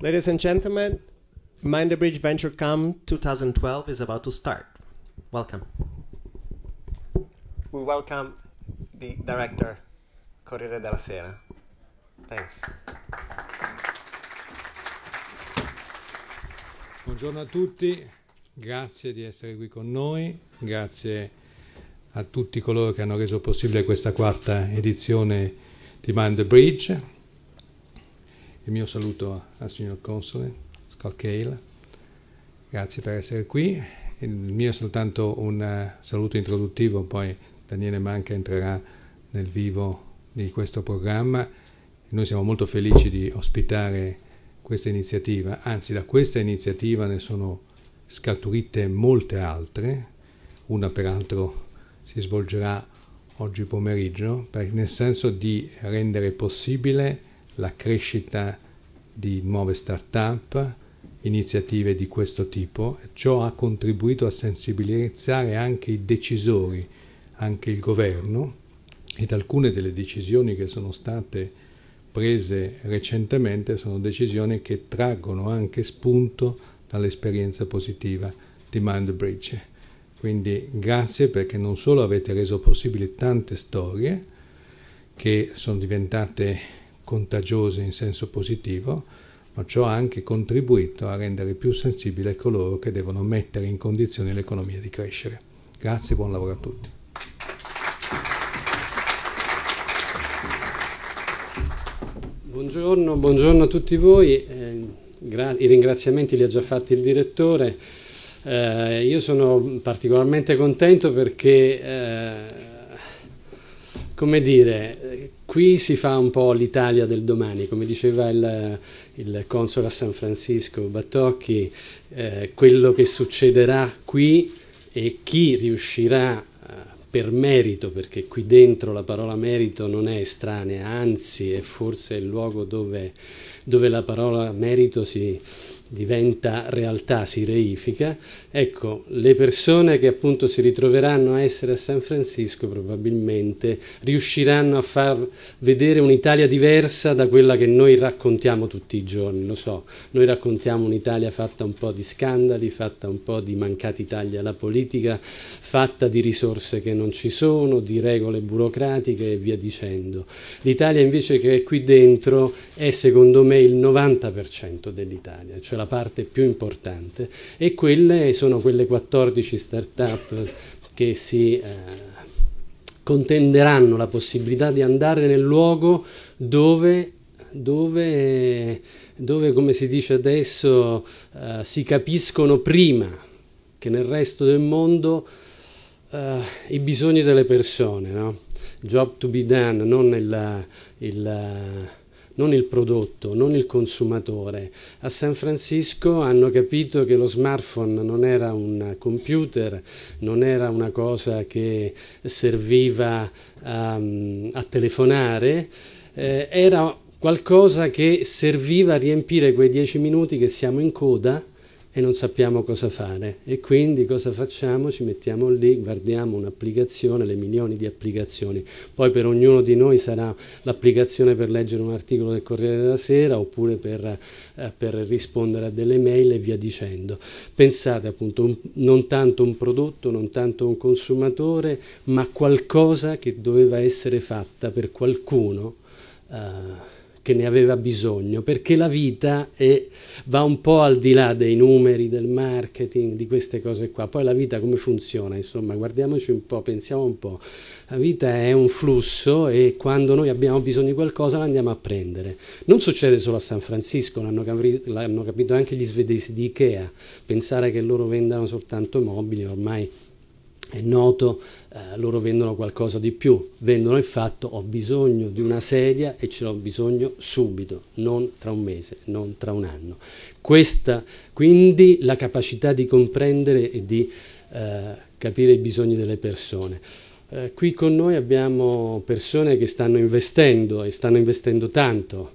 Ladies and gentlemen, Mind the Bridge Venture Come 2012 is about to start. Welcome. We welcome the director, Corriere della Sera. Thanks. Buongiorno a tutti, grazie di essere qui con noi, grazie a tutti coloro che hanno reso possibile questa quarta edizione di Mind the Bridge il mio saluto al signor Console Scott Cale, grazie per essere qui. Il mio è soltanto un eh, saluto introduttivo, poi Daniele Manca entrerà nel vivo di questo programma. Noi siamo molto felici di ospitare questa iniziativa, anzi da questa iniziativa ne sono scaturite molte altre, una peraltro si svolgerà oggi pomeriggio, per, nel senso di rendere possibile la crescita di nuove start-up, iniziative di questo tipo. Ciò ha contribuito a sensibilizzare anche i decisori, anche il governo ed alcune delle decisioni che sono state prese recentemente sono decisioni che traggono anche spunto dall'esperienza positiva di Mindbridge. Quindi grazie perché non solo avete reso possibili tante storie che sono diventate contagiose in senso positivo, ma ciò ha anche contribuito a rendere più sensibile coloro che devono mettere in condizione l'economia di crescere. Grazie, buon lavoro a tutti. Buongiorno, buongiorno a tutti voi, eh, i ringraziamenti li ha già fatti il direttore. Eh, io sono particolarmente contento perché, eh, come dire, Qui si fa un po' l'Italia del domani, come diceva il, il console a San Francisco Battocchi, eh, quello che succederà qui e chi riuscirà eh, per merito, perché qui dentro la parola merito non è estranea, anzi è forse il luogo dove, dove la parola merito si diventa realtà, si reifica, Ecco, le persone che appunto si ritroveranno a essere a San Francisco probabilmente riusciranno a far vedere un'Italia diversa da quella che noi raccontiamo tutti i giorni, lo so, noi raccontiamo un'Italia fatta un po' di scandali, fatta un po' di mancati tagli alla politica, fatta di risorse che non ci sono, di regole burocratiche e via dicendo. L'Italia invece che è qui dentro è secondo me il 90% dell'Italia, cioè la parte più importante e quelle sono sono quelle 14 start-up che si eh, contenderanno la possibilità di andare nel luogo dove, dove, dove come si dice adesso, eh, si capiscono prima che nel resto del mondo eh, i bisogni delle persone, no? job to be done, non il, il non il prodotto, non il consumatore. A San Francisco hanno capito che lo smartphone non era un computer, non era una cosa che serviva a, ehm, a telefonare, eh, era qualcosa che serviva a riempire quei dieci minuti che siamo in coda e non sappiamo cosa fare. E quindi cosa facciamo? Ci mettiamo lì, guardiamo un'applicazione, le milioni di applicazioni. Poi per ognuno di noi sarà l'applicazione per leggere un articolo del Corriere della Sera oppure per, eh, per rispondere a delle mail e via dicendo. Pensate appunto un, non tanto un prodotto, non tanto un consumatore, ma qualcosa che doveva essere fatta per qualcuno. Eh, che ne aveva bisogno, perché la vita è, va un po' al di là dei numeri, del marketing, di queste cose qua. Poi la vita come funziona? Insomma, guardiamoci un po', pensiamo un po'. La vita è un flusso e quando noi abbiamo bisogno di qualcosa la andiamo a prendere. Non succede solo a San Francisco, l'hanno, capri- l'hanno capito anche gli svedesi di Ikea. Pensare che loro vendano soltanto mobili ormai è noto, eh, loro vendono qualcosa di più, vendono il fatto ho bisogno di una sedia e ce l'ho bisogno subito, non tra un mese, non tra un anno. Questa quindi la capacità di comprendere e di eh, capire i bisogni delle persone. Eh, qui con noi abbiamo persone che stanno investendo e stanno investendo tanto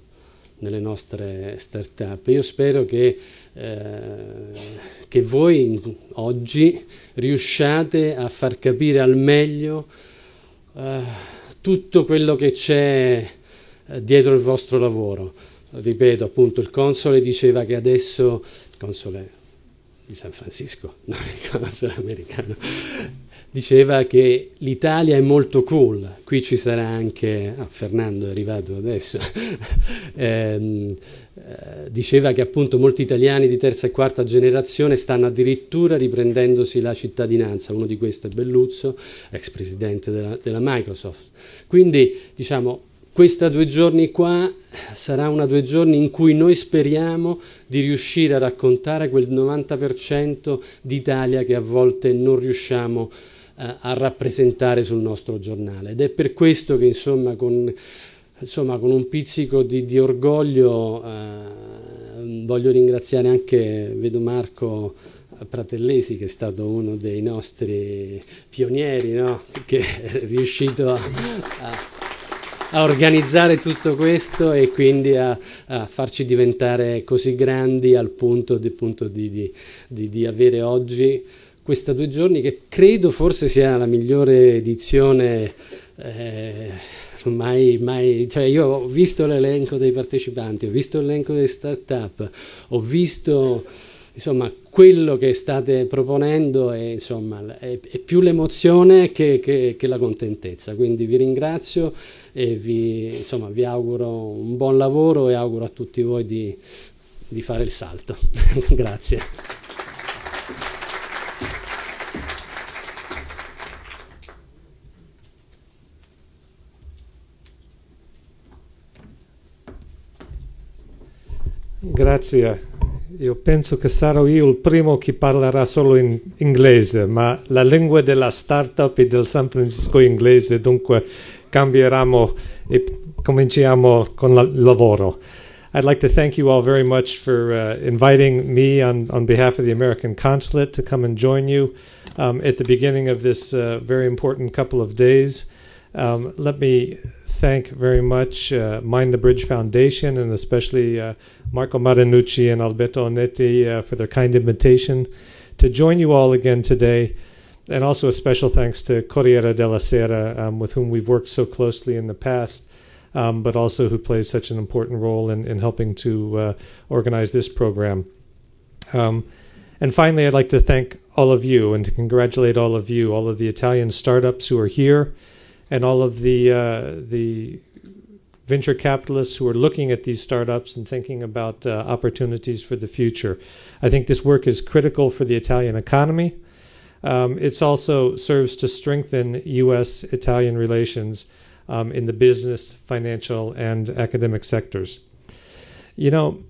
nelle nostre start-up. Io spero che eh, che voi oggi riusciate a far capire al meglio uh, tutto quello che c'è eh, dietro il vostro lavoro. Ripeto, appunto, il console diceva che adesso, il console di San Francisco, no, il console americano, diceva che l'Italia è molto cool, qui ci sarà anche, ah, Fernando è arrivato adesso, ehm, eh, diceva che appunto molti italiani di terza e quarta generazione stanno addirittura riprendendosi la cittadinanza, uno di questi è Belluzzo, ex presidente della, della Microsoft. Quindi diciamo questa due giorni qua sarà una due giorni in cui noi speriamo di riuscire a raccontare quel 90% d'Italia che a volte non riusciamo eh, a rappresentare sul nostro giornale ed è per questo che insomma con insomma con un pizzico di, di orgoglio eh, voglio ringraziare anche, vedo Marco Pratellesi che è stato uno dei nostri pionieri, no? che è riuscito a, a, organizzare tutto questo e quindi a, a farci diventare così grandi al punto, di, punto di, di, di avere oggi questa due giorni che credo forse sia la migliore edizione. Eh, mai, mai, cioè io ho visto l'elenco dei partecipanti, ho visto l'elenco delle start-up, ho visto insomma quello che state proponendo e insomma, è, è più l'emozione che, che, che, la contentezza quindi vi ringrazio e vi, insomma, vi, auguro un buon lavoro e auguro a tutti voi di, di fare il salto grazie Grazie. Io penso che sarò io il primo che parlerà solo in inglese, ma la lingua della startup e del San Francisco è inglese, dunque cambieremo e cominciamo con il lavoro. I'd like to thank you all very much for uh, inviting me on, on behalf of the American Consulate to come and join you um, at the beginning of this uh, very important couple of days. Um, let me thank very much uh, Mind the Bridge Foundation and especially uh, Marco Marinucci and Alberto Onetti uh, for their kind invitation to join you all again today. And also a special thanks to Corriere della Sera, um, with whom we've worked so closely in the past, um, but also who plays such an important role in, in helping to uh, organize this program. Um, and finally, I'd like to thank all of you and to congratulate all of you, all of the Italian startups who are here and all of the uh, the venture capitalists who are looking at these startups and thinking about uh, opportunities for the future. I think this work is critical for the Italian economy. Um, it also serves to strengthen U.S. Italian relations um, in the business, financial, and academic sectors. You know,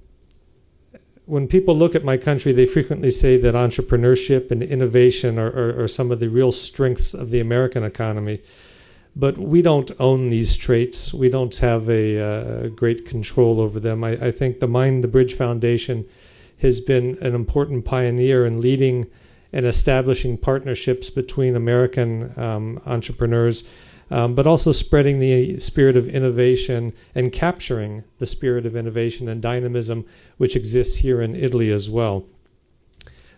when people look at my country, they frequently say that entrepreneurship and innovation are, are, are some of the real strengths of the American economy but we don't own these traits. We don't have a, uh, great control over them. I, I, think the Mind the Bridge Foundation has been an important pioneer in leading and establishing partnerships between American um, entrepreneurs, um, but also spreading the spirit of innovation and capturing the spirit of innovation and dynamism which exists here in Italy as well.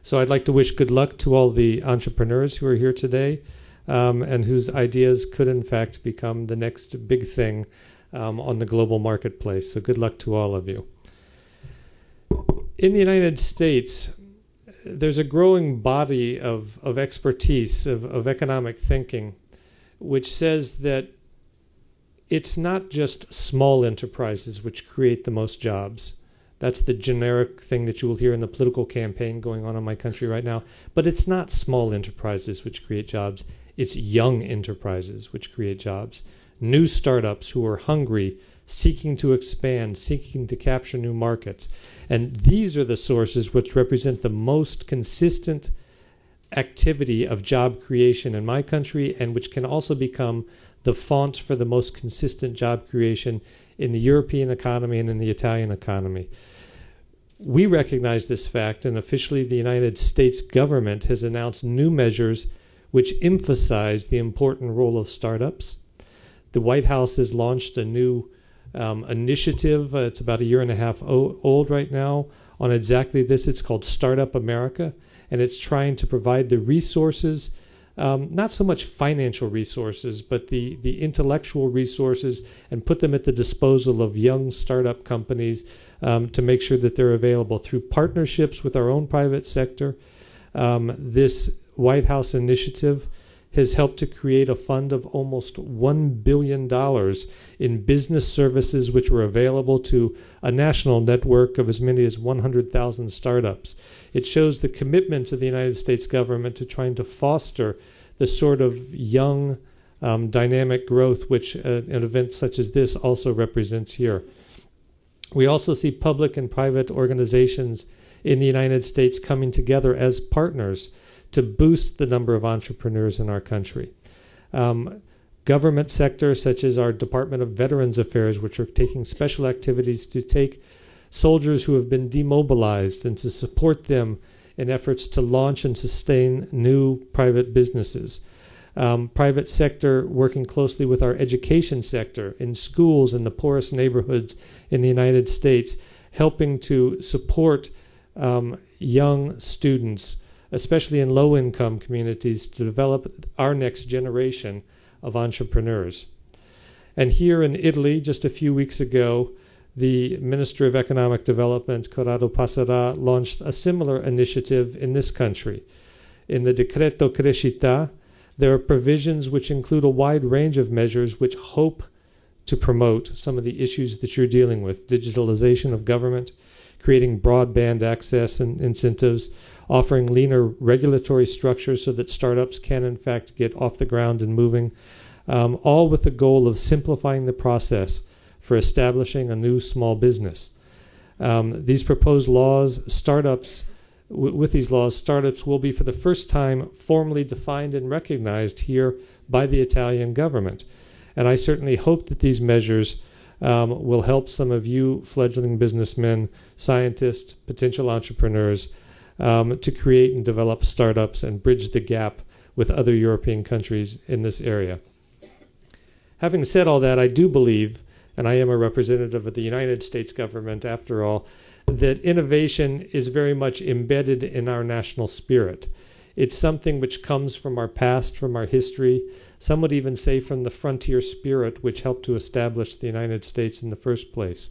So I'd like to wish good luck to all the entrepreneurs who are here today um, and whose ideas could, in fact, become the next big thing um, on the global marketplace. So, good luck to all of you. In the United States, there's a growing body of, of expertise, of, of economic thinking, which says that it's not just small enterprises which create the most jobs. That's the generic thing that you will hear in the political campaign going on in my country right now. But it's not small enterprises which create jobs. It's young enterprises which create jobs, new startups who are hungry, seeking to expand, seeking to capture new markets. And these are the sources which represent the most consistent activity of job creation in my country and which can also become the font for the most consistent job creation in the European economy and in the Italian economy. We recognize this fact, and officially, the United States government has announced new measures which emphasized the important role of startups. The White House has launched a new um, initiative. Uh, it's about a year and a half o- old right now on exactly this. It's called Startup America, and it's trying to provide the resources, um, not so much financial resources, but the, the intellectual resources, and put them at the disposal of young startup companies um, to make sure that they're available through partnerships with our own private sector. Um, this White House initiative has helped to create a fund of almost $1 billion in business services, which were available to a national network of as many as 100,000 startups. It shows the commitment of the United States government to trying to foster the sort of young, um, dynamic growth, which uh, an event such as this also represents here. We also see public and private organizations in the United States coming together as partners to boost the number of entrepreneurs in our country. Um, government sector, such as our Department of Veterans Affairs, which are taking special activities to take soldiers who have been demobilized and to support them in efforts to launch and sustain new private businesses. Um, private sector working closely with our education sector in schools in the poorest neighborhoods in the United States, helping to support um, young students especially in low income communities, to develop our next generation of entrepreneurs. And here in Italy, just a few weeks ago, the Minister of Economic Development, Corrado Passera, launched a similar initiative in this country. In the Decreto Crescita, there are provisions which include a wide range of measures which hope to promote some of the issues that you're dealing with digitalization of government, creating broadband access and incentives, offering leaner regulatory structures so that startups can, in fact, get off the ground and moving, um, all with the goal of simplifying the process for establishing a new small business. Um, these proposed laws, startups, w- with these laws, startups will be for the first time formally defined and recognized here by the Italian government. And I certainly hope that these measures um, will help some of you fledgling businessmen, scientists, potential entrepreneurs um, to create and develop startups and bridge the gap with other European countries in this area. Having said all that, I do believe, and I am a representative of the United States government after all, that innovation is very much embedded in our national spirit. It's something which comes from our past, from our history. Some would even say from the frontier spirit which helped to establish the United States in the first place.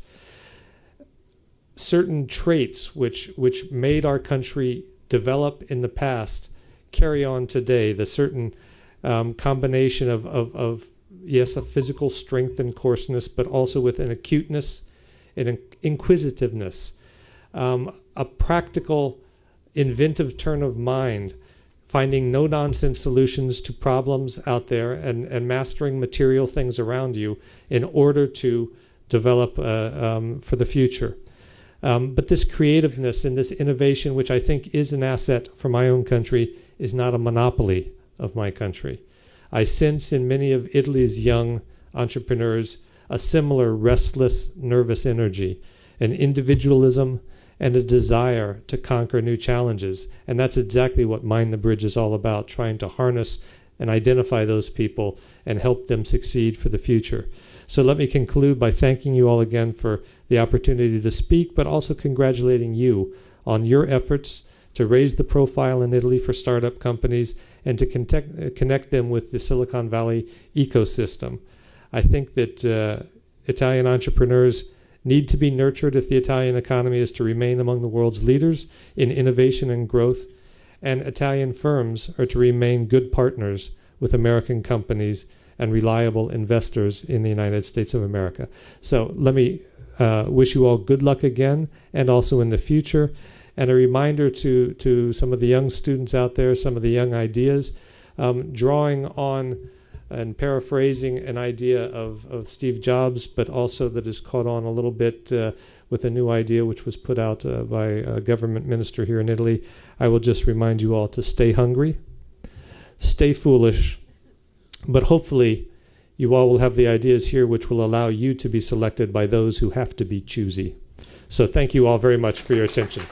Certain traits which, which made our country develop in the past carry on today. The certain um, combination of, of, of, yes, a physical strength and coarseness, but also with an acuteness and an inquisitiveness, um, a practical, inventive turn of mind finding no nonsense solutions to problems out there and, and mastering material things around you in order to develop uh, um, for the future. Um, but this creativeness and this innovation, which I think is an asset for my own country, is not a monopoly of my country. I sense in many of Italy's young entrepreneurs a similar restless, nervous energy, an individualism and a desire to conquer new challenges. And that's exactly what Mind the Bridge is all about trying to harness and identify those people and help them succeed for the future. So let me conclude by thanking you all again for the opportunity to speak, but also congratulating you on your efforts to raise the profile in Italy for startup companies and to connect, connect them with the Silicon Valley ecosystem. I think that uh, Italian entrepreneurs need to be nurtured if the Italian economy is to remain among the world's leaders in innovation and growth, and Italian firms are to remain good partners with American companies and reliable investors in the United States of America. So let me uh, wish you all good luck again and also in the future. And a reminder to, to some of the young students out there, some of the young ideas, um, drawing on and paraphrasing an idea of, of Steve Jobs, but also that has caught on a little bit uh, with a new idea which was put out uh, by a government minister here in Italy. I will just remind you all to stay hungry, stay foolish, but hopefully you all will have the ideas here which will allow you to be selected by those who have to be choosy. So thank you all very much for your attention.